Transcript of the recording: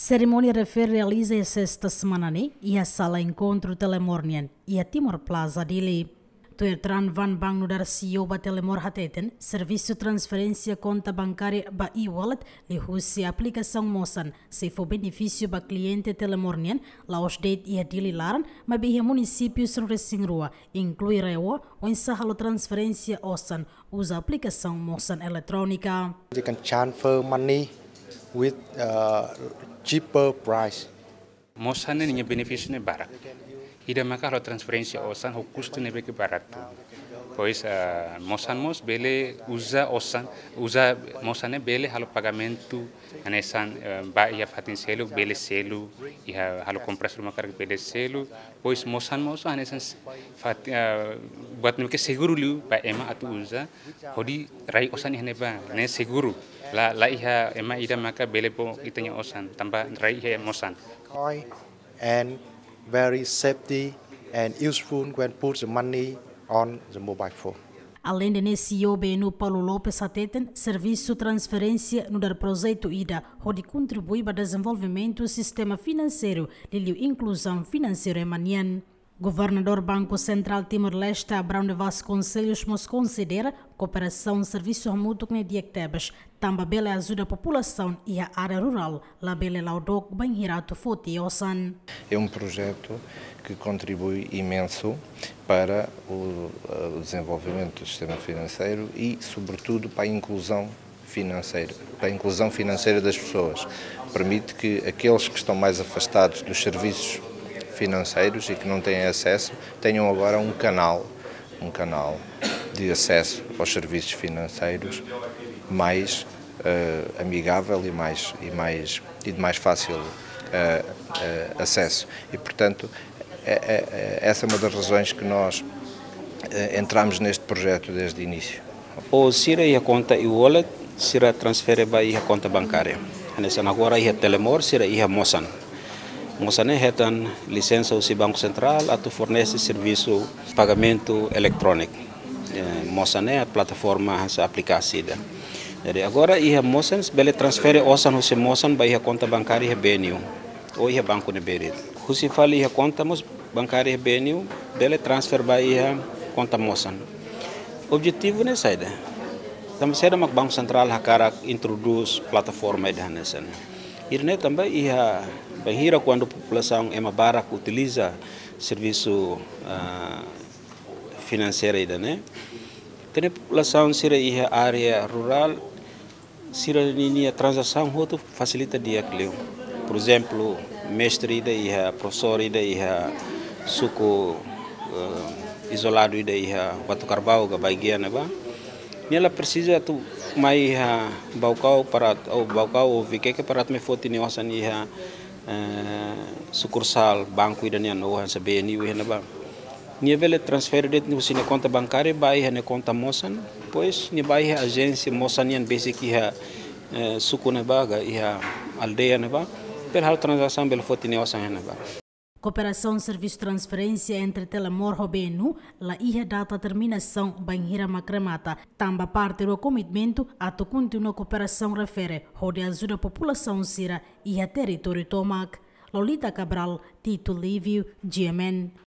Ceremonia refer realiza esta semana ni e a sala encontro telemornien e a Timor Plaza dili. Tuertran van bang dar CEO ba telemor hateten, serviço transferência conta bancária ba e-wallet li husi aplicação Mosan, se for benefício ba cliente telemornien, la os date e a dili laran, ma bihe município sur resingrua, inclui reua, o ensahalo transferência osan, usa aplicação Mosan eletrônica. You can transfer money with uh, cheaper price. Mosane ninya beneficio ni barak. Ida maka lo transferensi osan hokustu ni beke barak tu. Pois uh, mosan mos bele usa osan usa mosane bele halo pagamento anesan uh, ba iya fatin selu bele selu ia halo kompres rumah karak bele selu pois mosan mos anesan fat uh, buat nuke seguru liu ba ema atu usa hodi rai osan ihne ba ne seguru la la iha ema ida maka belebo itanya osan tambah rai mosan coin and very safety and useful when put the money on the mobile phone Além de nesse no Paulo Lopes ateten serviço transferência no dar projeto IDA, onde contribui para desenvolvimento do sistema financeiro e inclusão financeira em Manian. Governador Banco Central Timor-Leste Abrão Vasconcelos nos considera cooperação serviço mútuo com Diectebas, Tambabela ajuda a população e a área rural, Labele Laudoc, Banhirato, Fote e Ossan. É um projeto que contribui imenso para eh, o desenvolvimento do sistema financeiro e, sobretudo, para a inclusão financeira, para a inclusão financeira das pessoas. Permite que aqueles que estão mais afastados dos serviços financeiros e que não têm acesso tenham agora um canal, um canal de acesso aos serviços financeiros mais uh, amigável e mais e mais e de mais fácil uh, uh, acesso e portanto é, é, é, essa é uma das razões que nós entramos neste projeto desde o início. O Sira e a conta e o wallet Sira transfere para a conta bancária. Nessa agora e a telemor Sira e a moçan mosanihetan licença do Banco Central e fornece serviço pagamento eletrônico. Mosane a plataforma sa aplikasida. Jadi agora ia mosan bele transfere osan husi mosan ba conta bancária ia benio ou o banco ne berit. Husi fali ia conta mos bancária ia benio bele transferir a conta conta mosan. Objetivo ne saida. Tamasera o Banco Central hakara introduz plataforma idanesan. irne tambah ia bahira kuando a população é barak utiliza servisu uh, eh, financeiro idane. né? Tem sira ia area rural, sira a transação roto fasilita dia clio. Por exemplo, mestre ida ia professor ida ia suku uh, isolado ida ia watu karbau ga bagian ba. E ela precisa tu mai ha balcão para o balcão o vi que que para me foto ni osan ni ha eh, sucursal banco ida ni no han sabe ni we na ba ni e vele transfer det ni usina conta bancária bai ha ne conta mosan pois ni bai ha agência mosan ni basic ha eh, suku na ga ha aldeia na ba per hal transação bel foto ni osan na ba Cooperação Serviço Transferência entre Telemor Robenu, la ia data terminação banheira macramata. Tamba parte do comitmento a to continua cooperação refere, rode ajuda a população sira e a território tomac. Lolita Cabral, Tito Livio, GMN.